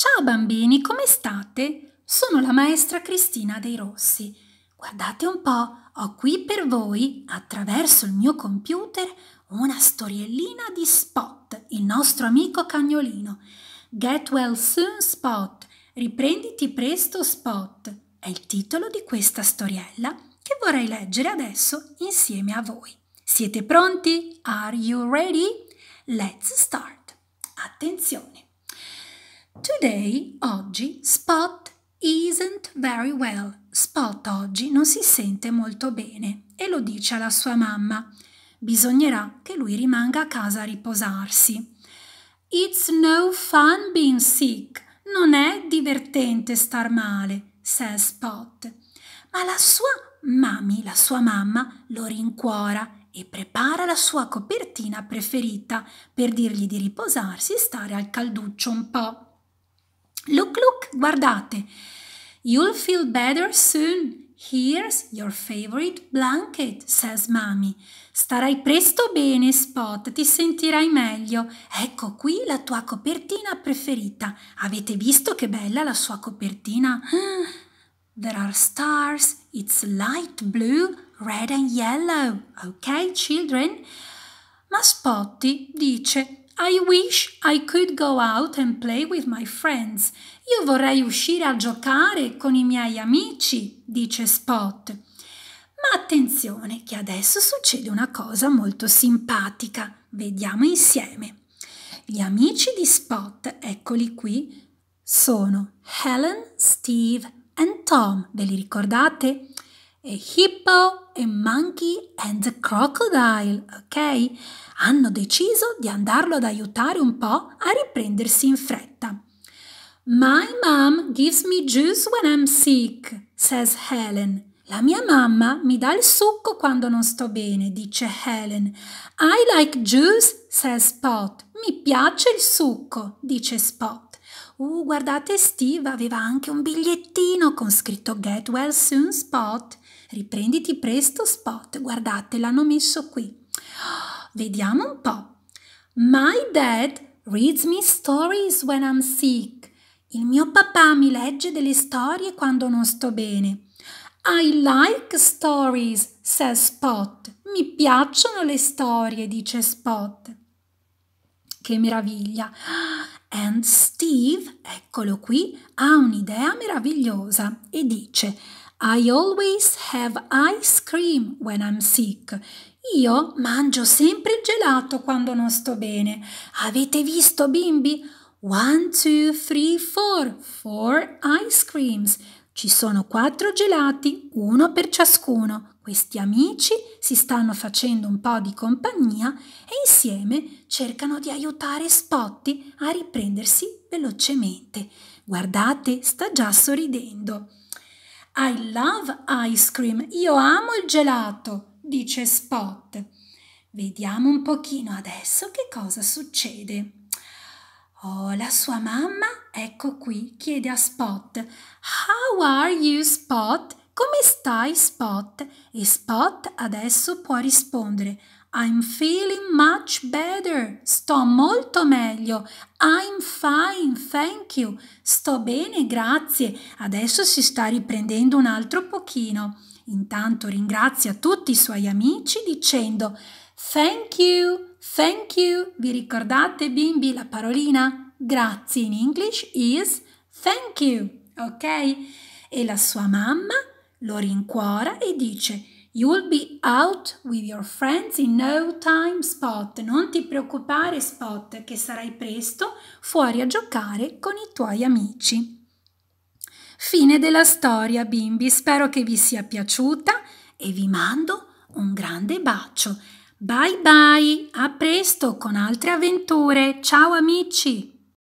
Ciao bambini, come state? Sono la maestra Cristina dei Rossi. Guardate un po', ho qui per voi, attraverso il mio computer, una storiellina di Spot, il nostro amico cagnolino. Get well soon Spot, riprenditi presto Spot, è il titolo di questa storiella che vorrei leggere adesso insieme a voi. Siete pronti? Are you ready? Let's start. Attenzione! Today, oggi, Spot isn't very well. Spot oggi non si sente molto bene e lo dice alla sua mamma. Bisognerà che lui rimanga a casa a riposarsi. It's no fun being sick. Non è divertente star male, says Spot. Ma la sua mami, la sua mamma, lo rincuora e prepara la sua copertina preferita per dirgli di riposarsi e stare al calduccio un po'. Look, look, guardate. You'll feel better soon. Here's your favorite blanket, says mommy. Starai presto bene, Spot, ti sentirai meglio. Ecco qui la tua copertina preferita. Avete visto che bella la sua copertina? There are stars. It's light blue, red and yellow. Ok, children? Ma Spotty dice i wish I could go out and play with my friends. Io vorrei uscire a giocare con i miei amici, dice Spot. Ma attenzione che adesso succede una cosa molto simpatica. Vediamo insieme. Gli amici di Spot, eccoli qui, sono Helen, Steve e Tom. Ve li ricordate? e Hippo e Monkey and the Crocodile, ok? Hanno deciso di andarlo ad aiutare un po' a riprendersi in fretta. My mom gives me juice when I'm sick, says Helen. La mia mamma mi dà il succo quando non sto bene, dice Helen. I like juice, says Spot. Mi piace il succo, dice Spot. Uh, guardate, Steve aveva anche un bigliettino con scritto Get well soon, Spot. Riprenditi presto, Spot. Guardate, l'hanno messo qui. vediamo un po'. My dad reads me stories when I'm sick. Il mio papà mi legge delle storie quando non sto bene. I like stories, says Spot. Mi piacciono le storie, dice Spot. Che meraviglia! And Steve, eccolo qui, ha un'idea meravigliosa e dice I always have ice cream when I'm sick. Io mangio sempre il gelato quando non sto bene. Avete visto, bimbi? One, two, three, four. Four ice creams. Ci sono quattro gelati, uno per ciascuno. Questi amici si stanno facendo un po' di compagnia e insieme cercano di aiutare Spotty a riprendersi velocemente. Guardate, sta già sorridendo. I love ice cream, io amo il gelato, dice Spot. Vediamo un pochino adesso che cosa succede. Oh, la sua mamma? Ecco qui, chiede a Spot. How are you, Spot? Come stai, Spot? E Spot adesso può rispondere. I'm feeling much better. Sto molto meglio. I'm fine, thank you. Sto bene, grazie. Adesso si sta riprendendo un altro pochino. Intanto ringrazia tutti i suoi amici dicendo Thank you. Thank you. Vi ricordate bimbi la parolina grazie in English is thank you, ok? E la sua mamma lo rincuora e dice You'll be out with your friends in no time, Spot. Non ti preoccupare, Spot, che sarai presto fuori a giocare con i tuoi amici. Fine della storia, bimbi. Spero che vi sia piaciuta e vi mando un grande bacio. Bye bye, a presto con altre avventure. Ciao amici!